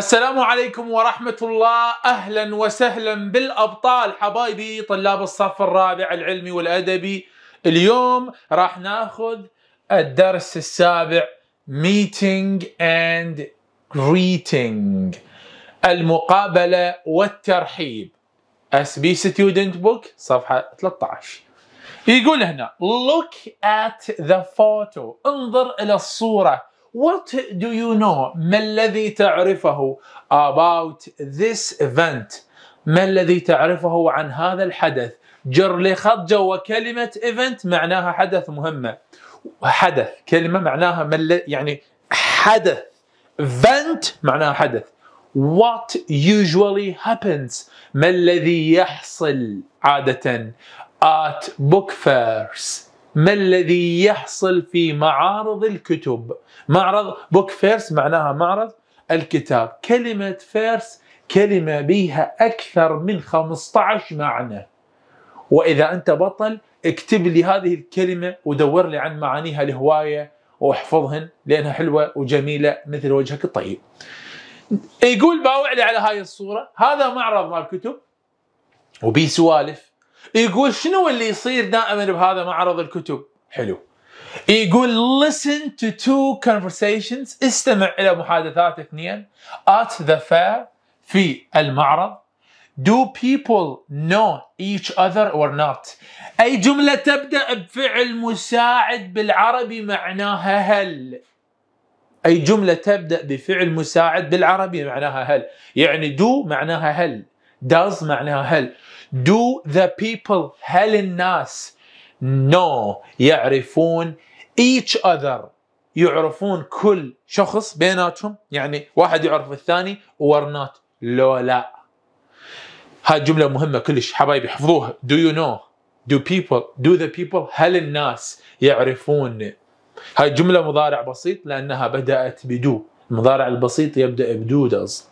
السلام عليكم ورحمة الله أهلا وسهلا بالأبطال حبايبي طلاب الصف الرابع العلمي والأدبي اليوم راح ناخذ الدرس السابع Meeting and Greeting المقابلة والترحيب SB Student Book صفحة 13 يقول هنا Look at the photo انظر إلى الصورة What do you know ما الذي تعرفه about this event ما الذي تعرفه عن هذا الحدث جر لي خط جوا كلمة event معناها حدث مهمة حدث كلمة معناها مل... يعني حدث event معناها حدث what usually happens ما الذي يحصل عادة at book fairs ما الذي يحصل في معارض الكتب معرض بوك فيرس معناها معرض الكتاب كلمة فيرس كلمة بيها أكثر من 15 معنى وإذا أنت بطل اكتب لي هذه الكلمة ودور لي عن معانيها الهواية واحفظهن لأنها حلوة وجميلة مثل وجهك الطيب يقول باوع لي على هاي الصورة هذا معرض مال كتب وبي سوالف يقول شنو اللي يصير دائما بهذا معرض الكتب حلو يقول listen to two conversations استمع إلى محادثات اثنين at the fair في المعرض Do people know each other or not? أي جملة تبدأ بفعل مساعد بالعربي معناها هل أي جملة تبدأ بفعل مساعد بالعربي معناها هل يعني do معناها هل does معناها هل Do the people هل الناس نو يعرفون each other يعرفون كل شخص بيناتهم يعني واحد يعرف الثاني not لو لا هاي جملة مهمة كلش حبايبي حفظوها Do you know Do people Do the people هل الناس يعرفون هاي جملة مضارع بسيط لأنها بدأت بدو المضارع البسيط يبدأ بدو أصلا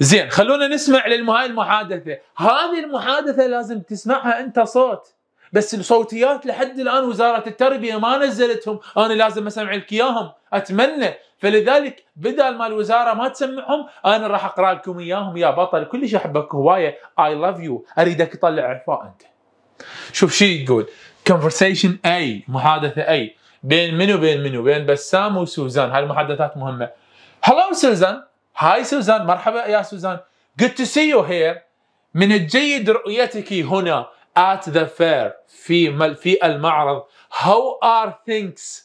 زين خلونا نسمع هاي المحادثه هذه المحادثه لازم تسمعها انت صوت بس الصوتيات لحد الان وزاره التربيه ما نزلتهم انا لازم اسمع لك اياهم اتمنى فلذلك بدل ما الوزاره ما تسمعهم انا راح اقرا لكم اياهم يا بطل كلش احبك هوايه اي لاف يو اريدك تطلع عفاء انت شوف شو يقول conversation اي محادثه اي بين منو بين منو بين بسام وسوزان هاي المحادثات مهمه hello سوزان هاي سوزان مرحبا يا سوزان good to see you here من الجيد رؤيتك هنا at the fair في في المعرض how are things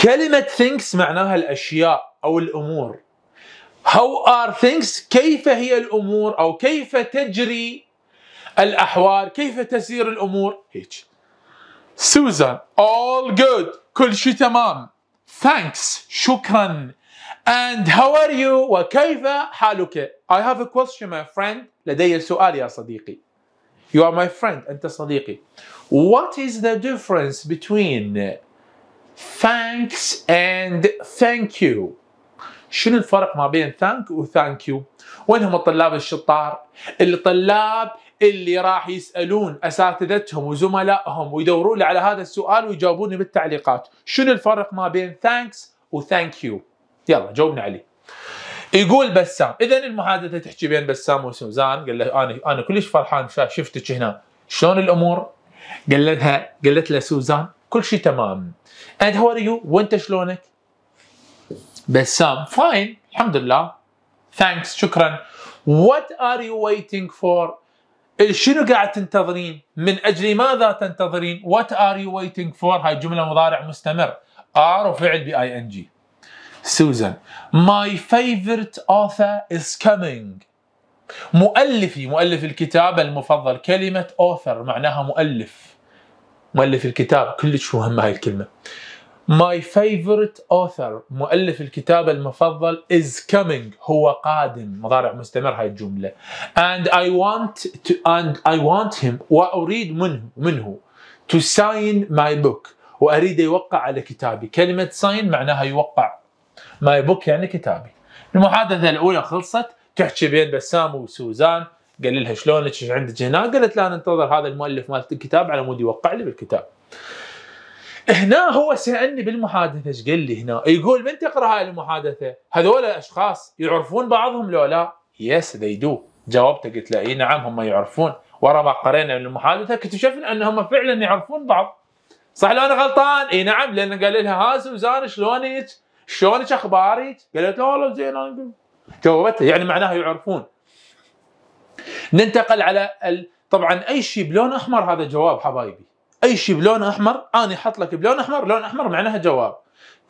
كلمة things معناها الأشياء أو الأمور how are things كيف هي الأمور أو كيف تجري الأحوال كيف تسير الأمور هيك سوزان all good كل شيء تمام thanks شكرا And how are you وكيف حالك I have a question my friend لدي سؤال يا صديقي You are my friend أنت صديقي What is the difference between thanks and thank you شنو الفرق ما بين thank و thank you وين هم الطلاب الشطار الطلاب اللي راح يسالون اساتذتهم وزملائهم ويدورون على هذا السؤال ويجاوبوني بالتعليقات شنو الفرق ما بين thanks و thank you يلا جاوبنا عليه يقول بسام اذا المحادثه تحكي بين بسام وسوزان قال له انا انا كلش فرحان شفتك هنا شلون الامور؟ قال لها قالت له سوزان كل شيء تمام اند هو يو وانت شلونك؟ بسام فاين الحمد لله ثانكس شكرا وات ار يو ويتنج فور شنو قاعد تنتظرين؟ من اجل ماذا تنتظرين؟ وات ار يو ويتنج فور هاي جمله مضارع مستمر ار وفعل بي اي ان جي سوزان My favorite author is coming مؤلفي مؤلف الكتاب المفضل كلمة author معناها مؤلف مؤلف الكتاب كلش مهمة هاي الكلمة My favorite author مؤلف الكتاب المفضل is coming هو قادم مضارع مستمر هاي الجملة and I want to and I want him وأريد منه منه to sign my book وأريد يوقع على كتابي كلمة sign معناها يوقع ماي بوك يعني كتابي المحادثه الاولى خلصت تحكي بين بسام وسوزان قال لها شلونك ايش عندك هنا قالت لا انا انتظر هذا المؤلف مال الكتاب على مود يوقع لي بالكتاب هنا هو سالني بالمحادثه ايش قال لي هنا يقول من تقرا هاي المحادثه هذول الاشخاص يعرفون بعضهم لو لا يس ذي دو جاوبته قلت له اي نعم هم يعرفون ورا ما قرينا من المحادثه اكتشفنا انهم فعلا يعرفون بعض صح لو انا غلطان اي نعم لان قال لها ها سوزان شلونك شلونك اخبارك؟ قالت له والله زين انا جاوبتها يعني معناها يعرفون ننتقل على ال... طبعا اي شيء بلون احمر هذا جواب حبايبي اي شيء بلون احمر انا احط لك بلون احمر لون احمر معناها جواب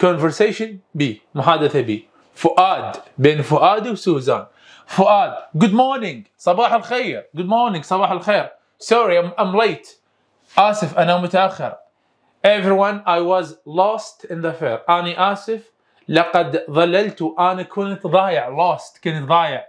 conversation بي محادثه بي فؤاد بين فؤاد وسوزان فؤاد جود مورنينج صباح الخير جود مورنينج صباح الخير سوري ام ليت اسف انا متاخر everyone I was lost in the fair اني آسف لقد ظللت انا كنت ضايع لوست كنت ضايع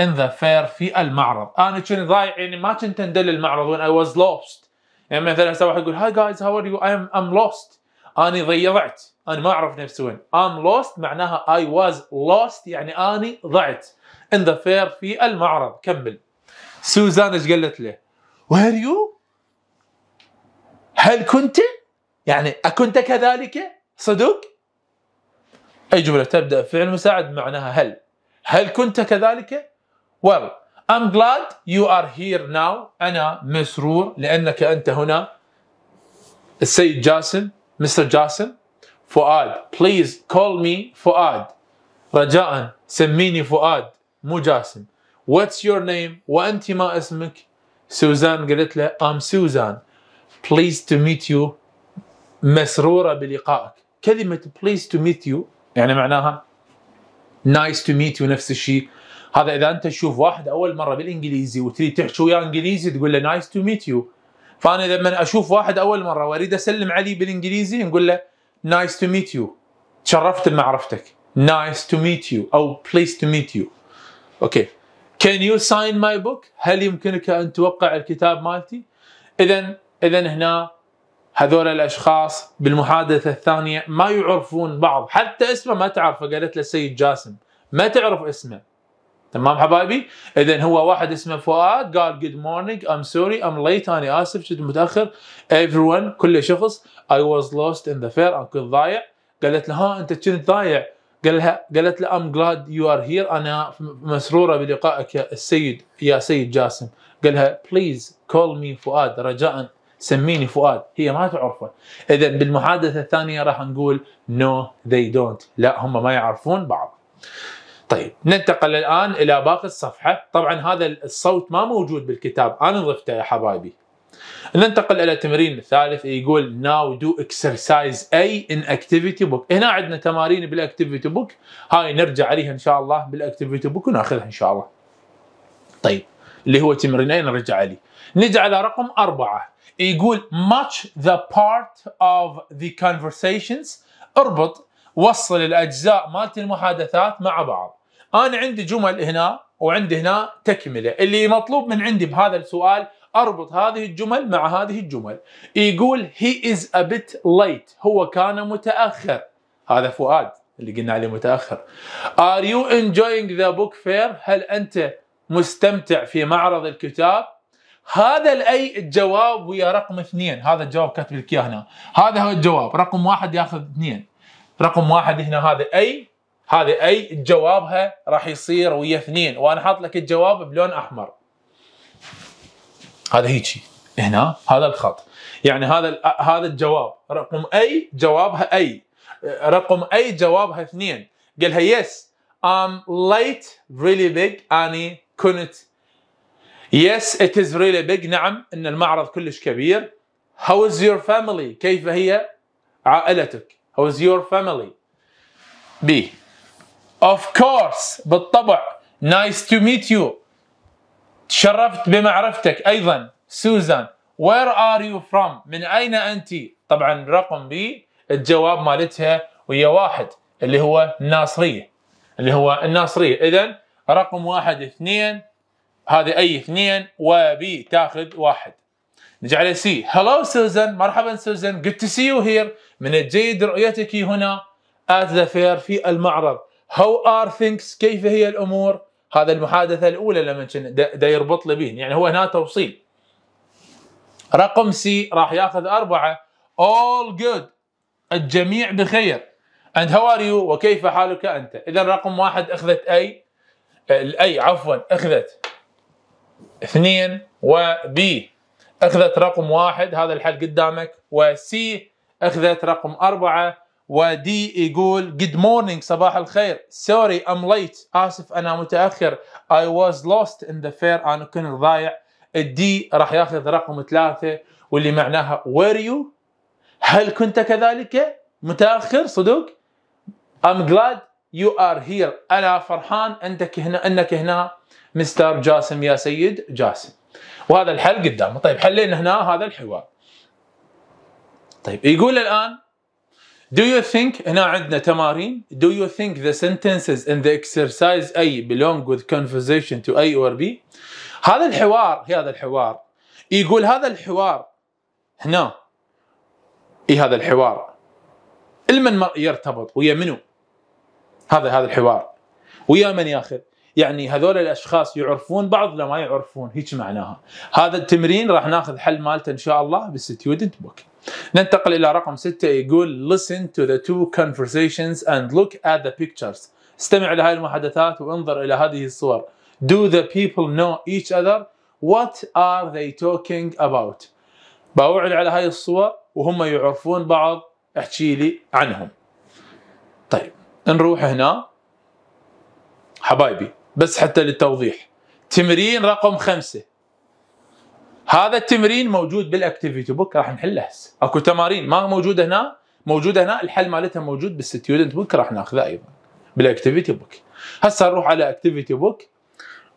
in the fair في المعرض انا كنت ضايع يعني ما كنت اندل المعرض وين اي واز لوست يعني مثلا هسه واحد يقول هاي جايز هاو ار يو ام ام لوست انا ضيعت انا ما اعرف نفسي وين ام لوست معناها اي واز لوست يعني اني ضعت ان ذا فير في المعرض كمل سوزان ايش قالت له وير يو هل كنت يعني اكنت كذلك صدق أي جملة تبدأ فعل مساعد معناها هل هل كنت كذلك؟ Well, I'm glad you are here now أنا مسرور لأنك أنت هنا السيد جاسم مستر جاسم فؤاد please call me فؤاد رجاء سميني فؤاد مو جاسم What's your name وأنت ما اسمك سوزان قالت له I'm سوزان pleased to meet you مسرورة بلقائك كلمة pleased to meet you يعني معناها نايس تو ميت يو نفس الشيء هذا اذا انت تشوف واحد اول مره بالانجليزي وتريد تحكي وياه انجليزي تقول له نايس تو ميت يو فانا لما اشوف واحد اول مره واريد اسلم عليه بالانجليزي نقول له نايس تو ميت يو تشرفت بمعرفتك نايس تو ميت يو او بليز تو ميت يو اوكي كان يو ساين ماي بوك هل يمكنك ان توقع الكتاب مالتي اذا اذا هنا هذول الاشخاص بالمحادثه الثانيه ما يعرفون بعض حتى اسمه ما تعرفه قالت له السيد جاسم ما تعرف اسمه تمام حبايبي اذا هو واحد اسمه فؤاد قال جود مورنينج ام سوري ام ليت انا اسف كنت متاخر ايفري كل شخص اي واز لوست ان ذا فير انا كنت ضايع قالت له ها انت كنت ضايع قال لها قالت له ام جلاد يو ار هير انا مسروره بلقائك يا السيد يا سيد جاسم قال لها بليز كول مي فؤاد رجاء سميني فؤاد هي ما تعرفه اذا بالمحادثه الثانيه راح نقول نو ذي دونت لا هم ما يعرفون بعض طيب ننتقل الان الى باقي الصفحه طبعا هذا الصوت ما موجود بالكتاب انا ضفته يا حبايبي ننتقل الى التمرين الثالث يقول ناو دو اكسرسايز اي ان اكتيفيتي بوك هنا عندنا تمارين بالاكتيفيتي بوك هاي نرجع عليها ان شاء الله بالاكتيفيتي بوك وناخذها ان شاء الله طيب اللي هو تمرينين نرجع عليه نجي على رقم أربعة يقول match the part of the conversations اربط وصل الأجزاء مالت المحادثات مع بعض أنا عندي جمل هنا وعندي هنا تكملة اللي مطلوب من عندي بهذا السؤال اربط هذه الجمل مع هذه الجمل يقول he is a bit late هو كان متأخر هذا فؤاد اللي قلنا عليه متأخر are you enjoying the book fair هل أنت مستمتع في معرض الكتاب هذا الاي الجواب ويا رقم اثنين هذا الجواب كاتب لك اياه هنا هذا هو الجواب رقم واحد ياخذ اثنين رقم واحد هنا هذا اي هذا اي جوابها راح يصير ويا اثنين وانا حاط لك الجواب بلون احمر هذا هيجي هنا هذا الخط يعني هذا هذا الجواب رقم اي جوابها اي رقم اي جوابها اثنين قال لها يس ام لايت ريلي بيج اني كنت يس ات از ريلي بيج نعم إن المعرض كلش كبير. هاو از يور فاميلي كيف هي عائلتك? هاو از يور فاميلي بي اوف كورس بالطبع. نايس تو ميت يو تشرفت بمعرفتك أيضا. سوزان. وير ار يو فروم من أين أنت؟ طبعا رقم بي الجواب مالتها ويا واحد اللي هو الناصرية اللي هو الناصرية إذا رقم واحد اثنين هذه اي اثنين وبي تاخذ واحد نجي على سي هلو سوزن مرحبا سوزن جود تو سي يو هير من الجيد رؤيتك هنا ات ذا فير في المعرض هاو ار ثينكس كيف هي الامور هذا المحادثه الاولى لما دا يربط لي بين يعني هو هنا توصيل رقم سي راح ياخذ أربعة all good الجميع بخير and how are you وكيف حالك أنت إذا رقم واحد أخذت أي اي عفوا اخذت اثنين وبي اخذت رقم واحد هذا الحل قدامك وسي اخذت رقم اربعه ودي يقول جود مورنينج صباح الخير سوري ام ليت اسف انا متاخر اي واز لوست ان ذا فير انا كنت ضايع الدي راح ياخذ رقم ثلاثه واللي معناها وير يو هل كنت كذلك متاخر صدق ام جلاد يو ار هير انا فرحان انك هنا انك هنا مستر جاسم يا سيد جاسم وهذا الحل قدامه طيب حلينا هنا هذا الحوار طيب يقول الان Do you think هنا عندنا تمارين Do you think the sentences in the exercise A belong with conversation to A or B هذا الحوار هذا الحوار يقول هذا الحوار هنا اي هذا الحوار المن يرتبط ويا منو هذا هذا الحوار ويا من ياخذ يعني هذول الاشخاص يعرفون بعض لما ما يعرفون هيك معناها هذا التمرين راح ناخذ حل مالته ان شاء الله بالستودنت بوك ننتقل الى رقم ستة يقول listen to the two conversations and look at the pictures استمع الى هاي المحادثات وانظر الى هذه الصور do the people know each other what are they talking about بوعد على هاي الصور وهم يعرفون بعض احكي لي عنهم طيب نروح هنا حبايبي بس حتى للتوضيح تمرين رقم خمسة هذا التمرين موجود بالاكتيفيتي بوك راح نحله هسه اكو تمارين ما موجوده هنا موجوده هنا الحل مالتها موجود بالستودنت بوك راح ناخذه ايضا بالاكتيفيتي بوك هسه نروح على اكتيفيتي بوك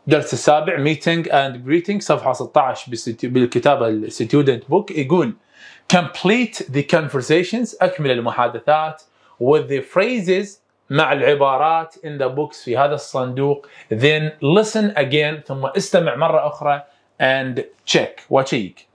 الدرس السابع ميتنج اند جريتنج صفحه 16 بالكتابه الستودنت بوك يقول complete the conversations اكمل المحادثات with the phrases مع العبارات in the books في هذا الصندوق then listen again ثم استمع مرة أخرى and check وشيك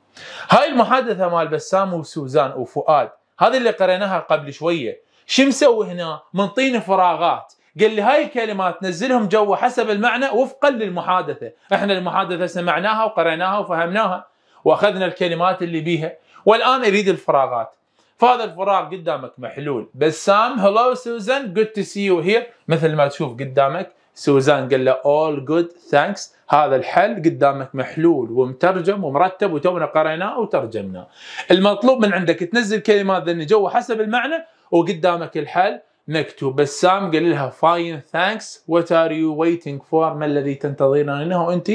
هاي المحادثة مال بسام وسوزان وفؤاد هذه اللي قريناها قبل شوية شو مسوي هنا منطين فراغات قال لي هاي الكلمات نزلهم جوا حسب المعنى وفقا للمحادثة احنا المحادثة سمعناها وقريناها وفهمناها واخذنا الكلمات اللي بيها والان اريد الفراغات فهذا الفراغ قدامك محلول بسام هلو سوزان جود تو سي يو هير مثل ما تشوف قدامك سوزان قال له اول جود ثانكس هذا الحل قدامك محلول ومترجم ومرتب وتونا قريناه وترجمناه المطلوب من عندك تنزل كلمات ذن جوا حسب المعنى وقدامك الحل مكتوب بسام قال لها فاين ثانكس وات ار يو ويتنج فور ما الذي تنتظرينه منه انت؟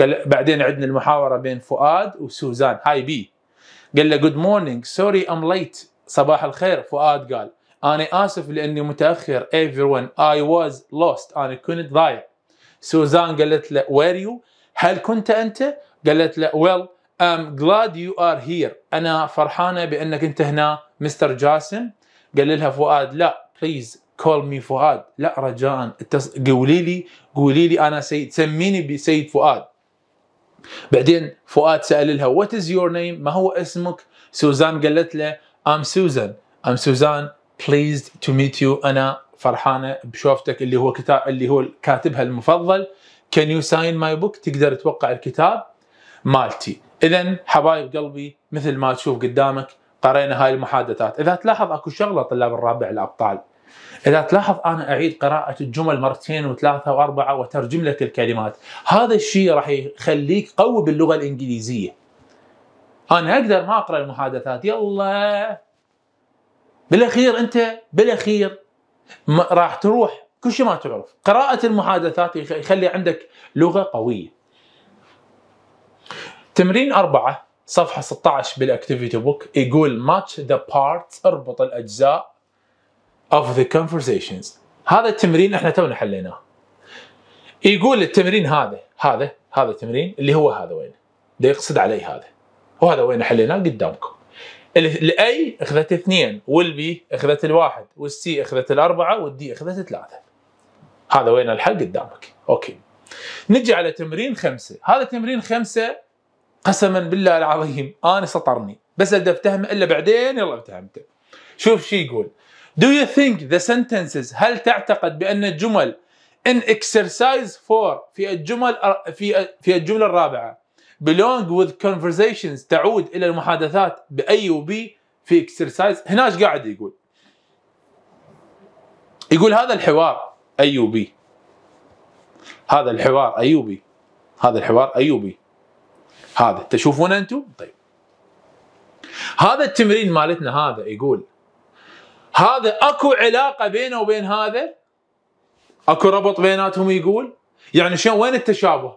قال بعدين عندنا المحاوره بين فؤاد وسوزان هاي بي قال له جود مورنينج سوري ام ليت صباح الخير فؤاد قال انا اسف لاني متاخر everyone اي واز لوست انا كنت ضايع سوزان قالت له وير يو هل كنت انت قالت له ويل well, I'm glad you are here أنا فرحانة بأنك أنت هنا مستر جاسم قال لها فؤاد لا بليز كول مي فؤاد لا رجاء قولي لي قولي لي أنا سيد سميني بسيد فؤاد بعدين فؤاد سال لها وات از يور نيم ما هو اسمك سوزان قالت له ام سوزان ام سوزان بليز تو ميت يو انا فرحانه بشوفتك اللي هو كتاب اللي هو كاتبها المفضل كان يو ساين ماي بوك تقدر توقع الكتاب مالتي اذا حبايب قلبي مثل ما تشوف قدامك قرينا هاي المحادثات اذا تلاحظ اكو شغله طلاب الرابع الابطال اذا تلاحظ انا اعيد قراءه الجمل مرتين وثلاثه واربعه وترجم لك الكلمات هذا الشيء راح يخليك قوي باللغه الانجليزيه انا اقدر ما اقرا المحادثات يلا بالاخير انت بالاخير راح تروح كل شيء ما تعرف قراءه المحادثات يخلي عندك لغه قويه تمرين أربعة صفحة 16 بالاكتيفيتي بوك يقول ماتش ذا بارتس اربط الأجزاء of the conversations هذا التمرين احنا تونا حليناه يقول التمرين هذا هذا هذا التمرين اللي هو هذا وين ده يقصد عليه هذا وهذا وين حليناه قدامكم الاي اخذت اثنين والبي اخذت الواحد والسي اخذت الاربعه والدي اخذت ثلاثه هذا وين الحل قدامك اوكي نجي على تمرين خمسه هذا تمرين خمسه قسما بالله العظيم انا سطرني بس ابدا افتهمه الا بعدين يلا افتهمته شوف شو يقول Do you think the sentences هل تعتقد بأن الجمل in exercise 4 في الجمل في في الجملة الرابعة belong with conversations تعود إلى المحادثات بأي وبي في exercise هنا ايش قاعد يقول؟ يقول هذا الحوار أيوبي هذا الحوار أيوبي هذا الحوار أيوبي هذا تشوفونه أنتم؟ طيب هذا التمرين مالتنا هذا يقول هذا اكو علاقه بينه وبين هذا اكو ربط بيناتهم يقول يعني شلون وين التشابه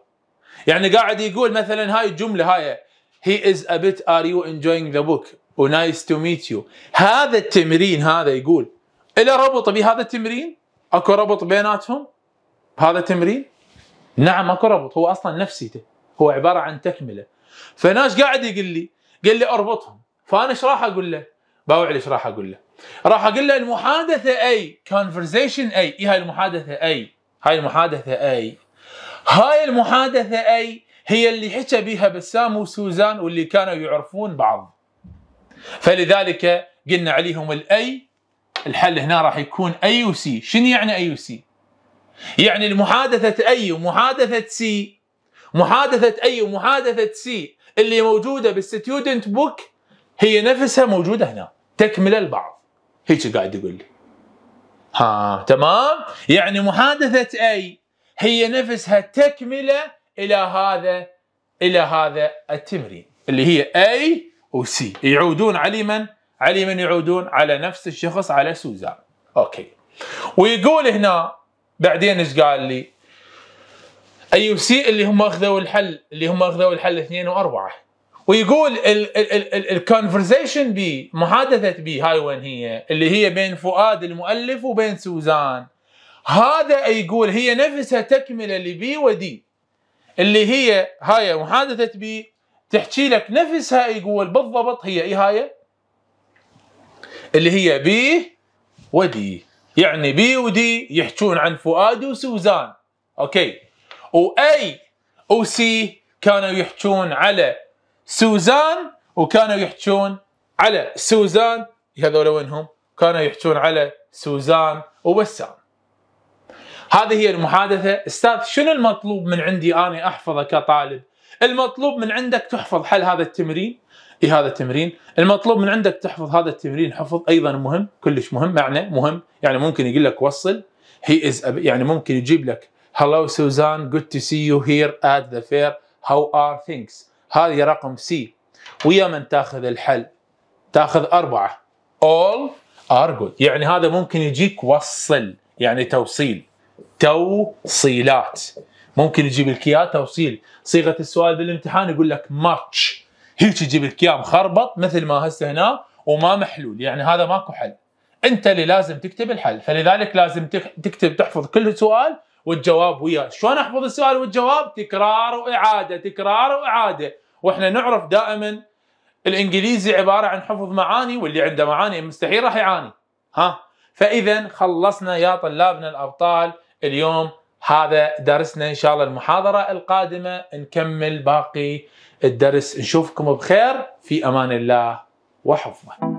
يعني قاعد يقول مثلا هاي الجمله هاي هي از ا بيت ار يو انجوينج ذا بوك ونايس تو ميت يو هذا التمرين هذا يقول إلى ربط بهذا التمرين اكو ربط بيناتهم هذا التمرين نعم اكو ربط هو اصلا نفسيته هو عباره عن تكمله فناش قاعد يقول لي قال لي اربطهم فانا ايش راح اقول له باوع لي ايش راح اقول له راح اقول له المحادثه اي كونفرزيشن اي اي هاي المحادثه اي هاي المحادثه اي هاي المحادثه اي هي اللي حكى بيها بسام وسوزان واللي كانوا يعرفون بعض فلذلك قلنا عليهم الاي الحل هنا راح يكون اي وسي شنو يعني اي وسي يعني المحادثه اي ومحادثه سي محادثه اي ومحادثه سي اللي موجوده بالستودنت بوك هي نفسها موجوده هنا تكمله البعض هيك قاعد يقول لي ها تمام يعني محادثة أي هي نفسها تكملة إلى هذا إلى هذا التمرين اللي هي أي وسي يعودون على من؟ على من يعودون على نفس الشخص على سوزان أوكي ويقول هنا بعدين ايش قال لي؟ اي سي اللي هم اخذوا الحل اللي هم اخذوا الحل اثنين واربعه ويقول الكونفرزيشن بي محادثه بي هاي وين هي اللي هي بين فؤاد المؤلف وبين سوزان هذا يقول هي نفسها تكمله لبي ودي اللي هي هاي محادثه بي تحكي لك نفسها يقول بالضبط هي اي هاي اللي هي بي ودي يعني بي ودي يحجون عن فؤاد وسوزان اوكي واي وسي كانوا يحجون على سوزان وكانوا يحجون على سوزان هذول وينهم؟ كانوا يحجون على سوزان وبسام هذه هي المحادثة أستاذ شنو المطلوب من عندي أنا أحفظه كطالب المطلوب من عندك تحفظ حل هذا التمرين اي هذا التمرين المطلوب من عندك تحفظ هذا التمرين حفظ ايضا مهم كلش مهم معنى مهم يعني ممكن يقول لك وصل هي از يعني ممكن يجيب لك hello Suzanne good to see you here at the fair how are things هذه رقم سي ويا من تاخذ الحل تاخذ أربعة all are good يعني هذا ممكن يجيك وصل يعني توصيل توصيلات ممكن يجيب لك اياه توصيل صيغه السؤال بالامتحان يقول لك ماتش هيك يجيب لك اياه مخربط مثل ما هسه هنا وما محلول يعني هذا ماكو حل انت اللي لازم تكتب الحل فلذلك لازم تكتب تحفظ كل سؤال والجواب وياه شلون احفظ السؤال والجواب تكرار واعاده تكرار واعاده واحنا نعرف دائما الانجليزي عباره عن حفظ معاني واللي عنده معاني مستحيل راح يعاني ها فاذا خلصنا يا طلابنا الابطال اليوم هذا درسنا ان شاء الله المحاضره القادمه نكمل باقي الدرس نشوفكم بخير في امان الله وحفظه